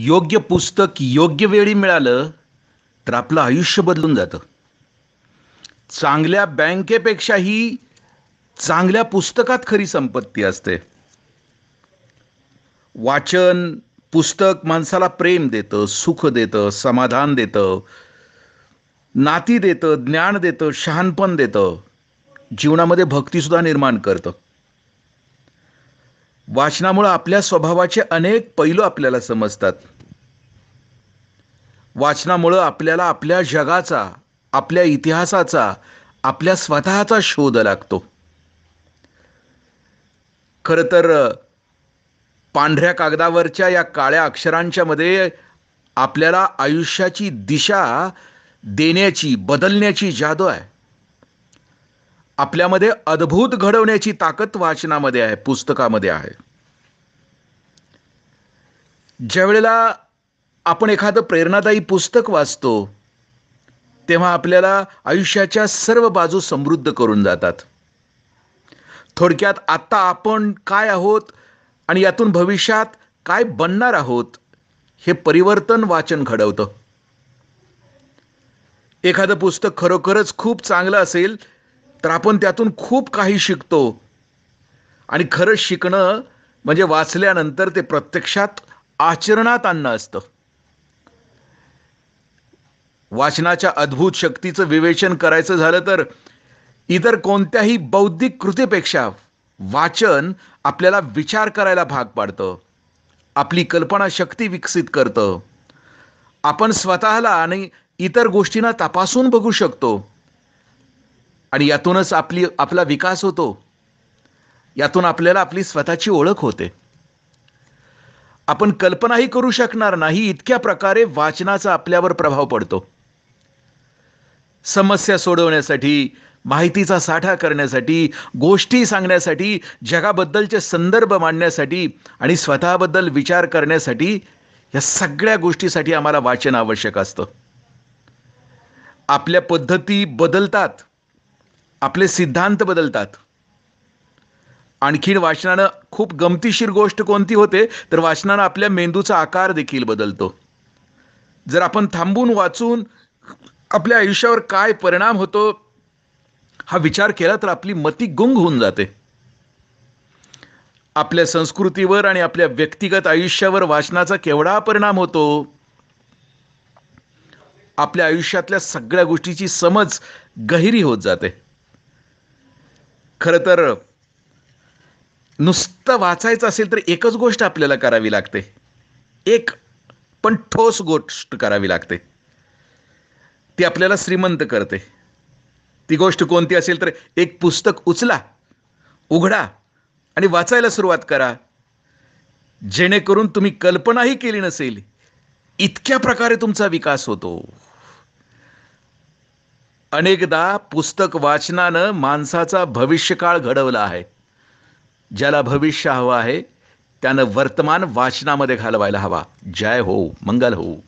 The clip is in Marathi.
योग्य पुस्तक योग्य वेळी मिळालं तर आपलं आयुष्य बदलून जात। चांगल्या बँकेपेक्षाही चांगल्या पुस्तकात खरी संपत्ती असते वाचन पुस्तक माणसाला प्रेम देतं सुख देतं समाधान देतं नाती देतं ज्ञान देतं शहानपण देतं जीवनामध्ये भक्तीसुद्धा निर्माण करतं वाचनामुळं आपल्या स्वभावाचे अनेक पैलू आपल्याला समजतात वाचनामुळं आपल्याला आपल्या जगाचा आपल्या इतिहासाचा आपल्या स्वतःचा शोध लागतो खरं तर पांढऱ्या कागदावरच्या या काळ्या अक्षरांच्या मध्ये आपल्याला आयुष्याची दिशा देण्याची बदलण्याची जादू आहे आपल्यामध्ये अद्भुत घडवण्याची ताकद वाचनामध्ये आहे पुस्तकामध्ये आहे ज्यावेळेला आपण एखादं प्रेरणादायी पुस्तक वाचतो तेव्हा आपल्याला आयुष्याच्या सर्व बाजू समृद्ध करून जातात थोडक्यात आत्ता आपण काय आहोत आणि यातून भविष्यात काय बनणार आहोत हे परिवर्तन वाचन घडवतं एखादं पुस्तक खरोखरच खूप चांगलं असेल तर आपण त्यातून खूप काही शिकतो आणि खरं शिकणं म्हणजे वाचल्यानंतर ते प्रत्यक्षात आचरणात आणणं असतं वाचनाच्या अद्भुत शक्तीचं विवेचन करायचं झालं तर इतर कोणत्याही बौद्धिक कृतीपेक्षा वाचन आपल्याला विचार करायला भाग पाडतं आपली कल्पना शक्ती विकसित करतं आपण स्वतःला आणि इतर गोष्टींना तपासून बघू शकतो आणि यातूनच आपली आपला विकास होतो यातून आपल्याला आपली स्वतःची ओळख होते आपण कल्पनाही करू शकणार नाही इतक्या प्रकारे वाचनाचा आपल्यावर प्रभाव पडतो समस्या सोडवण्यासाठी माहितीचा साठा करण्यासाठी गोष्टी सांगण्यासाठी जगाबद्दलचे संदर्भ मांडण्यासाठी आणि स्वतःबद्दल विचार करण्यासाठी या सगळ्या गोष्टीसाठी आम्हाला वाचन आवश्यक असतं आपल्या पद्धती बदलतात आपले सिद्धांत बदलतात आणखीन वाचनानं खूप गमतीशीर गोष्ट कोणती होते तर वाचनानं आपल्या मेंदूचा आकार देखील बदलतो जर आपण थांबून वाचून आपल्या आयुष्यावर काय परिणाम होतो हा विचार केला तर आपली मती गुंग होऊन जाते आपल्या संस्कृतीवर आणि आपल्या व्यक्तिगत आयुष्यावर वाचनाचा केवढा परिणाम होतो आपल्या आयुष्यातल्या सगळ्या गोष्टीची समज गहिरी होत जाते खरं तर नुसतं वाचायचं असेल तर एकच गोष्ट आपल्याला करावी लागते एक पण ठोस गोष्ट करावी लागते ती आपल्याला श्रीमंत करते ती गोष्ट कोणती असेल तर एक पुस्तक उचला उघडा आणि वाचायला सुरुवात करा जेणेकरून तुम्ही कल्पनाही केली नसेल इतक्या प्रकारे तुमचा विकास होतो अनेकदा पुस्तक वाचनानं माणसाचा भविष्यकाळ घडवला आहे ज्याला भविष्य हवं आहे त्यानं वर्तमान वाचनामध्ये घालवायला हवा जय हो मंगल हो